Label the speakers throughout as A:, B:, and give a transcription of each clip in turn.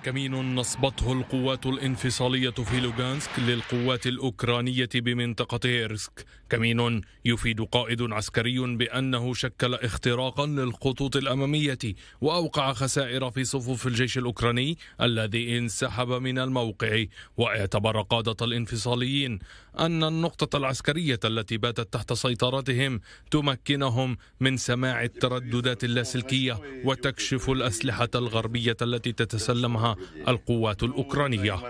A: كمين نصبته القوات الانفصالية في لوغانسك للقوات الأوكرانية بمنطقة إيرسك كمين يفيد قائد عسكري بأنه شكل اختراقا للخطوط الأمامية وأوقع خسائر في صفوف الجيش الأوكراني الذي انسحب من الموقع واعتبر قادة الانفصاليين أن النقطة العسكرية التي باتت تحت سيطرتهم تمكنهم من سماع الترددات اللاسلكية وتكشف الأسلحة الغربية التي تتسلمها القوات الأوكرانية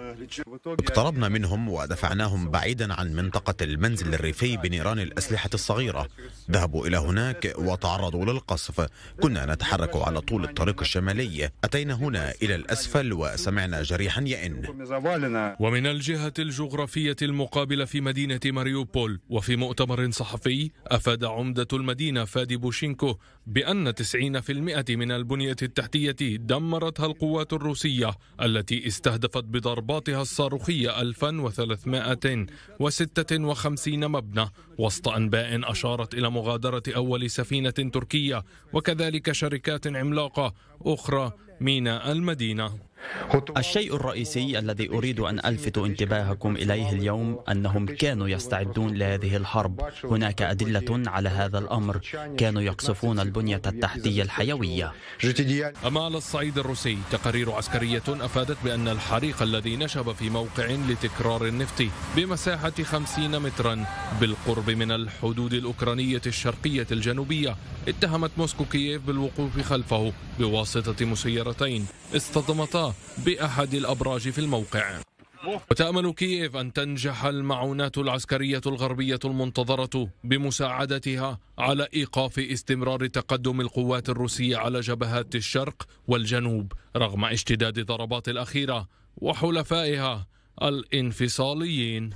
B: اقتربنا منهم ودفعناهم بعيدا عن منطقة المنزل الريفي بنيران الأسلحة الصغيرة ذهبوا إلى هناك وتعرضوا للقصف كنا نتحرك على طول الطريق الشمالي أتينا هنا إلى الأسفل وسمعنا جريحا يئن
A: ومن الجهة الجغرافية المقابلة في مدينة ماريوبول وفي مؤتمر صحفي أفاد عمدة المدينة فادي بوشينكو بأن 90% من البنية التحتية دمرتها القوات الروسية التي استهدفت بضرباتها الصاروخية 1356 مبنى وسط أنباء أشارت إلى مغادرة أول سفينة تركية وكذلك شركات عملاقة أخرى ميناء المدينة
C: الشيء الرئيسي الذي أريد أن ألفت انتباهكم إليه اليوم أنهم كانوا يستعدون لهذه الحرب هناك أدلة على هذا الأمر كانوا يقصفون البنية التحتية الحيوية
A: أما على الصعيد الروسي تقارير عسكرية أفادت بأن الحريق الذي نشب في موقع لتكرار النفط بمساحة 50 مترا بالقرب من الحدود الأوكرانية الشرقية الجنوبية اتهمت موسكو كييف بالوقوف خلفه بواسطة مسيرتين اصطدمتا بأحد الأبراج في الموقع وتأمل كييف أن تنجح المعونات العسكرية الغربية المنتظرة بمساعدتها على إيقاف استمرار تقدم القوات الروسية على جبهات الشرق والجنوب رغم اشتداد الضربات الأخيرة وحلفائها الانفصاليين